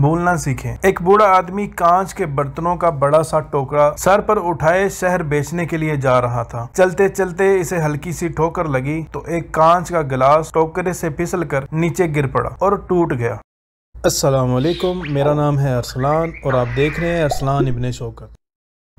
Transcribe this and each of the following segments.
भूलना सीखें एक बूढ़ा आदमी कांच के बर्तनों का बड़ा सा टोकरा सर पर उठाए शहर बेचने के लिए जा रहा था चलते चलते इसे हल्की सी ठोकर लगी तो एक कांच का गिलास टोकरे से फिसल कर नीचे गिर पड़ा और टूट गया असलकुम मेरा नाम है अरसलान और आप देख रहे हैं अरसलान इबन शोकत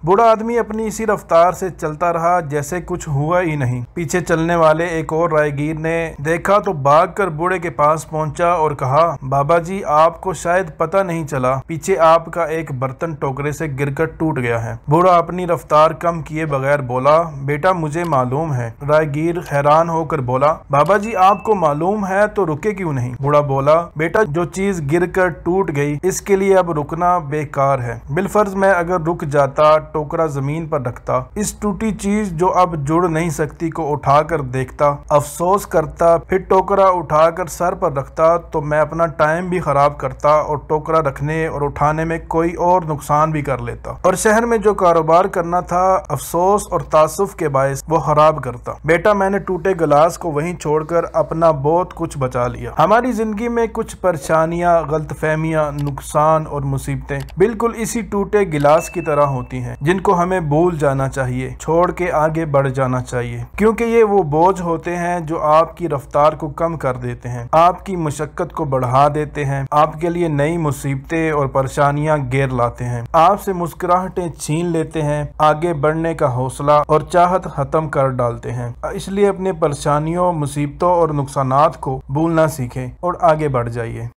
बूढ़ा आदमी अपनी इसी रफ्तार से चलता रहा जैसे कुछ हुआ ही नहीं पीछे चलने वाले एक और रायगीर ने देखा तो भाग कर बूढ़े के पास पहुंचा और कहा बाबा जी आपको शायद पता नहीं चला पीछे आपका एक बर्तन टोकरे से गिरकर टूट गया है बूढ़ा अपनी रफ्तार कम किए बगैर बोला बेटा मुझे मालूम है रायगीर हैरान होकर बोला बाबा जी आपको मालूम है तो रुके क्यूँ नहीं बूढ़ा बोला बेटा जो चीज गिर कर टूट गई इसके लिए अब रुकना बेकार है बिलफर्ज मैं अगर रुक जाता टोकरा जमीन पर रखता इस टूटी चीज जो अब जुड़ नहीं सकती को उठाकर देखता अफसोस करता फिर टोकरा उठाकर सर पर रखता तो मैं अपना टाइम भी खराब करता और टोकरा रखने और उठाने में कोई और नुकसान भी कर लेता और शहर में जो कारोबार करना था अफसोस और तासुफ के बायस वो खराब करता बेटा मैंने टूटे गिलास को वहीं छोड़कर अपना बहुत कुछ बचा लिया हमारी जिंदगी में कुछ परेशानियां गलत फहमिया नुकसान और मुसीबतें बिल्कुल इसी टूटे गिलास की तरह होती हैं जिनको हमें भूल जाना चाहिए छोड़ के आगे बढ़ जाना चाहिए क्योंकि ये वो बोझ होते हैं जो आपकी रफ्तार को कम कर देते हैं आपकी मशक्क़त को बढ़ा देते हैं आपके लिए नई मुसीबतें और परेशानियां गेर लाते हैं आपसे मुस्कुराहटें छीन लेते हैं आगे बढ़ने का हौसला और चाहत खत्म कर डालते हैं इसलिए अपने परेशानियों मुसीबतों और नुकसान को भूलना सीखें और आगे बढ़ जाइए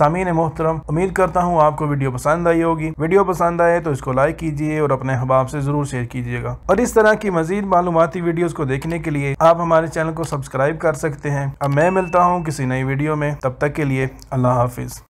सामीन मोहतरम उम्मीद करता हूँ आपको वीडियो पसंद आई होगी वीडियो पसंद आए तो इसको लाइक कीजिए और अपने अहबाब से जरूर शेयर कीजिएगा और इस तरह की मजीद मालूमती वीडियोज़ को देखने के लिए आप हमारे चैनल को सब्सक्राइब कर सकते हैं अब मैं मिलता हूँ किसी नई वीडियो में तब तक के लिए अल्लाह हाफिज़